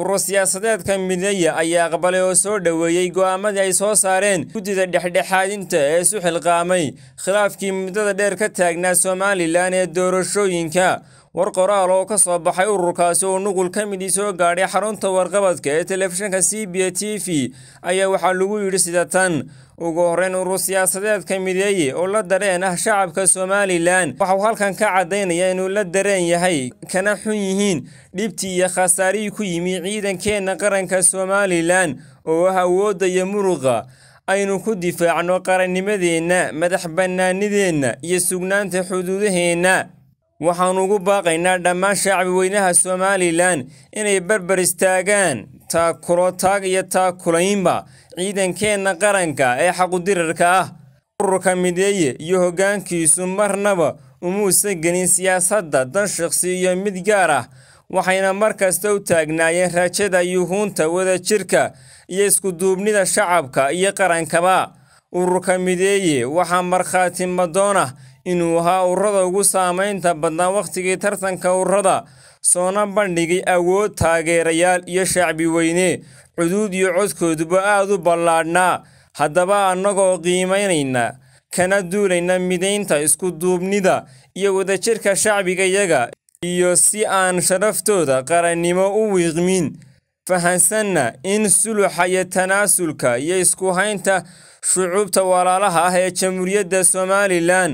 urur siyaasadeedka mideeya ayaa aqbalay oo soo dhoweeyey go'aamadii ay soo saareen guddida dhexdhexaadinta ee isu xilqaamay khilaafkii muddada dheer ka taagnaa somalilan ee doorashooyinka war qoraal oo ka soo baxay ururkaasi oo nuqul ka midii soo gaadhay xarunta warqabadka ee telefishinka c b t v ayaa waxaa lagu yidhi sida tan ugu horreyn urur siyaasadeed ka mideeye oo la dareen ah shacabka somalilan waxau halkan ka caddaynayaa inuu la dareen yahay kana xun yihiin dhibtii iyo khasaarihii ku yimi ciidankeenna qaranka somalilan oo ah awoodda iyo muruqa aynu ku difaacno qarannimadeenna madax bannaanideenna iyo sugnaanta xuduudaheenna waxaan ugu baaqaynaa dhammaan shacbi weynaha somalilan inay barbar istaagaan taakulo taag iyo taakulaynba ciidankeenna qaranka ee xaqudirarka ah ururka mideeye iyo hoggaankiisu marnaba umuusan gelin siyaasadda dan shaqsi iyo mid gaar ah waxayna mar kasta u taagnaayeen raajada yuhuunta wadajirka iyo iskuduubnida shacabka iyo qarankaba ururka mideeye waxaa markhaati madoon ah inuu ahaa urada ugu saamaynta badnaa wakhtigii tartanka urada soona bandhigay awood taageerayaal iyo shacbi weyne cuduud iyo codkooduba aad u ballaadhnaa haddaba annagoo qiimaynayna kana duulayna midaynta iskuduubnida iyo wadajirka shacbigayaga iyo si aan sharaftooda qarannimo u wiiqmin fahansanna in suluxa iyo tanaasulka iyo isku haynta shucuubta walaalaha ah ee jamhuuriyadda somalilan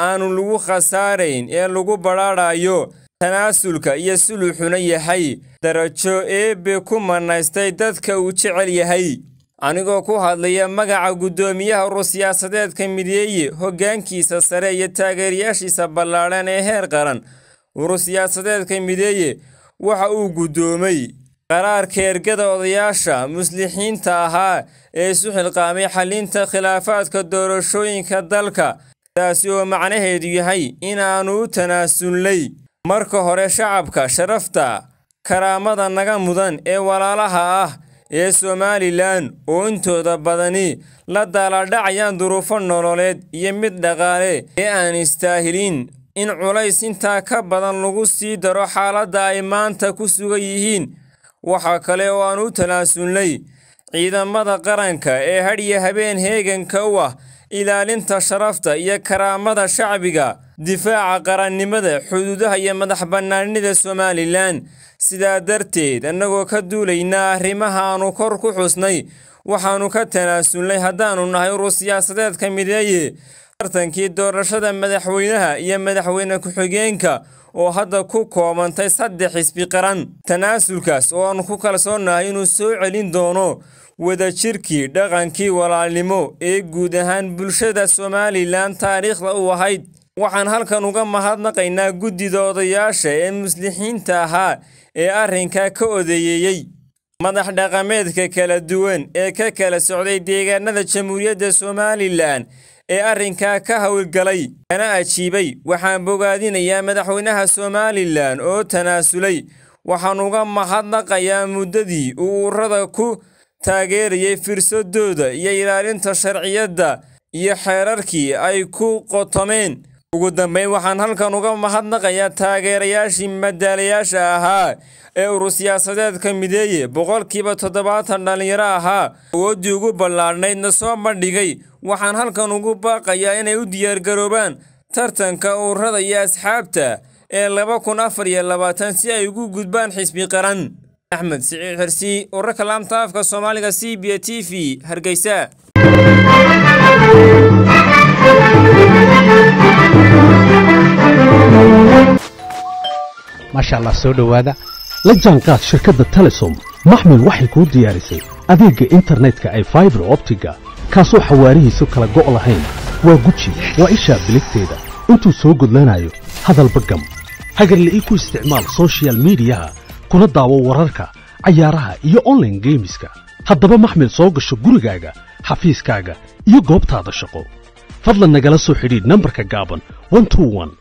aanu lagu khasaarayn ee lagu badhaadhaayo tanaasulka iyo suluxuna yahay darajo eebbe ku mannaystay dadka uu jecel yahay anigoo ku hadlaya magaca guddoomiyaha ursiyaasadeedka mideeye hoggaankiisa sare iyo taageerayaashiisa ballaadhan ee heer qaran urursiyaasadeedka mideeye waxa uu guddoomay qaraarka ergada odayaasha muslixiinta ahaa ee isu xilqaamay xallinta khilaafaadka doorashooyinka dalka taasi oo macnaheedu yahay inaannu u tanaasulnay marka hore shacabka sharafta karaamada naga mudan ee walaalaha ah ee somalilan oo intooda badani la daaladhacayaan duruufo nololeed iyo mid dhaqaale ee aan istaahilin in culays intaa ka badan lagu sii daro xaaladda ay maanta ku sugan yihiin waxaa kale oo aan u tanaasulnay ciidamada qaranka ee hadhiyo habeen heeganka u ah ilaalinta sharafta iyo karaamada shacbiga difaaca qarannimada xuduudaha iyo madax bannaanida somalilan sidaa darteed annagoo ka duulaynaa arrimaha aanu kor ku xusnay waxaanu ka tanaasulnay haddaanu nahay urur siyaasadeedka mideeye tartankii doorashada madaxweynaha iyo madaxweyne ku-xigeenka oo hadda ku koobantay saddex xisbi qaran tanaasulkaas oo aanu ku kalsoonnahay inuu soo celin doono wadajirkii dhaqankii walaalnimo ee guud ahaan bulshada somalilan taariikhda u ahayd waxaan halkan uga mahadnaqaynaa guddida odayaasha ee muslixiinta ahaa ee arrinkaa ka odeeyeeyey madax dhaqameedka kala duwan ee ka kala socday deegaanada jamhuuriyadda somalilan ee arrinkaa ka howlgalay kana ajiibay waxaan bogaadinayaa madaxweynaha somalilan oo tanaasulay waxaan uga mahadnaqayaa muddadii uu uurada ku taageerayay firsadooda iyo ilaalinta sharciyadda iyo xeerarkii ay ku qotomeen ugu dambeyn waxaan halkan uga mahadnaqayaa taageerayaashii madaalayaasha ahaa ee urur siyaasadeedka mideeye boqolkiiba toddobaatan dhallinyaro ahaa awooddii ugu ballaadhnaydna soo bandhigay waxaan halkan ugu baaqayaa inay u diyaargaroobaan tartanka ururada iyo asxaabta ee laba kun afar iyo labaatan si ay ugu gudbaan xisbi qaran axmed siciid xersi wararka laamta afka soomaaliga c b t v hargeysa maasha allah soo dhowaada la jaanqaad shirkadda telesom maxmed waxay kuu diyaarisay adeegga internetka ay faibar optiga kaasoo xawaarihiisu kala go' lahayn waa guji waa ishaa biligteeda intuu soo gudlanayo hadalba gam hagarla ii ku isticmaal sochial midiyaha kuna daawo wararka cayaaraha iyo online geemiska haddaba maxmed soo gasho gurigaaga xafiiskaaga iyo goobtaada shaqo fadlan nagala soo xidhiid nambarka gaaban